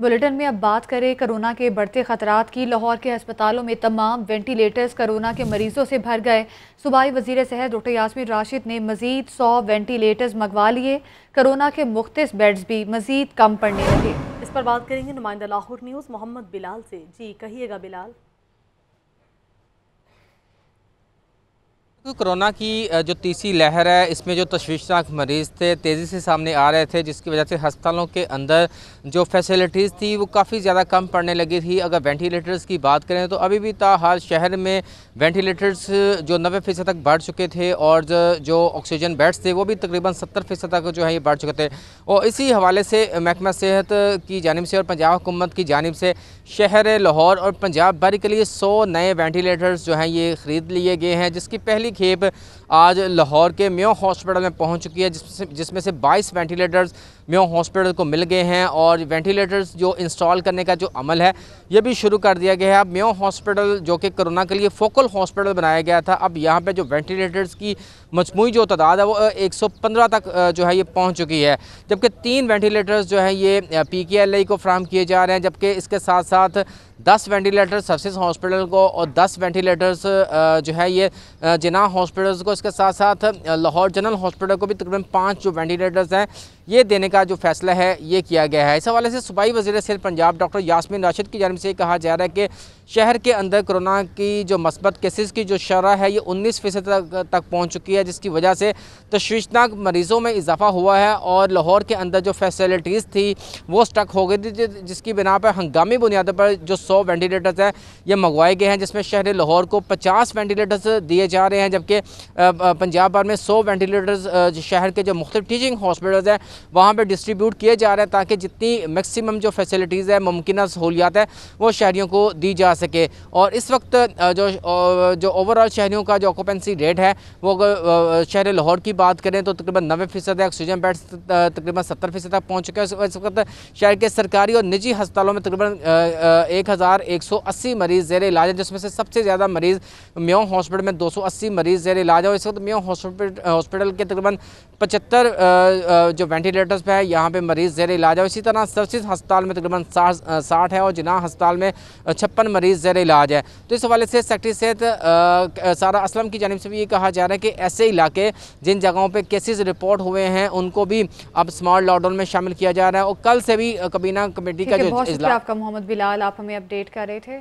bulletin में अब बात करें कोरोना के बढ़ते खतरात की लाहौर के अस्पतालों में तमाम वेंटिलेटर्स कोरोना के मरीजों से भर गए सूबाई वजीर सेहत डॉक्टर यासमिन राशिद ने मजीद सौ वेंटिलेटर्स मंगवा लिए कोरोना के मुख्त बेड्स भी मजीद कम पड़ने लगे इस पर बात करेंगे नुमाइंदा लाहौर न्यूज़ मोहम्मद बिलाल से जी कहिएगा बिलाल कोरोना की जो तीसरी लहर है इसमें जो तशवीशनाक मरीज़ थे तेज़ी से सामने आ रहे थे जिसकी वजह से हस्पतालों के अंदर जो फैसिलिटीज़ थी वो काफ़ी ज़्यादा कम पड़ने लगी थी अगर वेंटिलेटर्स की बात करें तो अभी भी हर शहर में वेंटिलेटर्स जो नबे फ़ीसद तक बढ़ चुके थे और जो ऑक्सीजन बेड्स थे वो भी तकरीबन सत्तर फ़ीसद तक जो है ये बढ़ चुके थे और इसी हवाले से महकमा सेहत की जानब से और पंजाब हुकूमत की जानब से शहर लाहौर और पंजाब भर के लिए सौ नए वेंटिलेटर्स जो हैं ये ख़रीद लिए गए हैं जिसकी पहली खेप आज लाहौर के म्यो हॉस्पिटल में पहुंच चुकी है जिस, जिसमें से 22 वेंटिलेटर्स म्यो हॉस्पिटल को मिल गए हैं और वेंटिलेटर्स जो इंस्टॉल करने का जो अमल है ये भी शुरू कर दिया गया है अब म्यो हॉस्पिटल जो कि कोरोना के लिए फोकल हॉस्पिटल बनाया गया था अब यहाँ पर जो वेंटिलेटर्स की मजमू जो तादाद है वो एक तक जो है ये पहुँच चुकी है जबकि तीन वेंटिलेटर्स जो है ये पी को फ्राहम किए जा रहे हैं जबकि इसके साथ साथ दस वेंटिलेटर सर्विस हॉस्पिटल को और दस वेंटिलेटर्स जो है ये जिना हॉस्पिटल्स को इसके साथ साथ लाहौर जनरल हॉस्पिटल को भी तकरीबन पाँच जो वेंटिलेटर्स हैं ये देने का जो फैसला है ये किया गया है इस हवाले से सूबाई वजीर सेहत पंजाब डॉक्टर यासमिन राशिद की जानब से कहा जा रहा है कि शहर के अंदर कोरोना की जो मस्बत केसेस की जो शरह है ये उन्नीस फीसद तक, तक पहुँच चुकी है जिसकी वजह से तश्वीशनाक मरीज़ों में इजाफा हुआ है और लाहौर के अंदर जो फैसिलिटीज़ थी वो स्टक हो गई थी जिसकी बिना पर हंगामी बुनियादों पर जो सौ वेंटिलेटर्स हैं ये मंगवाए गए हैं जिसमें शहर लाहौर को पचास वेंटिलेटर्स दिए जा रहे हैं जबकि पंजाब भर में सौ वेंटिलेटर्स शहर के जो मुख्तु टीचिंग हॉस्पिटल्स हैं वहाँ पर डिस्ट्रीब्यूट किए जा रहे हैं ताकि जितनी मैक्सिमम जो फैसिलिटीज़ है मुमकिन सहूलियात है वो शहरीों को दी जा सके और इस वक्त जो जो ओवरऑल शहरीों का जो ऑक्यूपेंसी रेट है वो शहर लाहौर की बात करें तो तकरीबन नबे फ़ीसद है ऑक्सीजन बेड्स तकरीबन सत्तर फ़ीसद तक पहुँच चुके हैं इस वक्त शहर के सरकारी और निजी हस्पतालों में तकरीबन एक 2180 मरीज़ जेर इलाज है जिसमें से सबसे ज़्यादा मरीज़ म्यो हॉस्पिटल में 280 मरीज़ जेर इलाज है और इस वक्त म्यो हॉस्पिटल के तकरीबन पचहत्तर जो वेंटिलेटर्स पे है यहाँ पे मरीज़ जेर इलाज है इसी तरह सर्सिस हस्पताल में तकरीबन साठ है और जिना हस्पताल में छप्पन मरीज़ जेर इलाज है तो इस हवाले से सेक्टरी सेहत सारा असलम की जानब से भी ये कहा जा रहा है कि ऐसे इलाके जिन जगहों पर केसेज रिपोर्ट हुए हैं उनको भी अब स्मार्ट लॉकडाउन में शामिल किया जा रहा है और कल से भी कबीना कमेटी का जो आपका मोहम्मद बिलाल आप हमें अब अपडेट कर रहे थे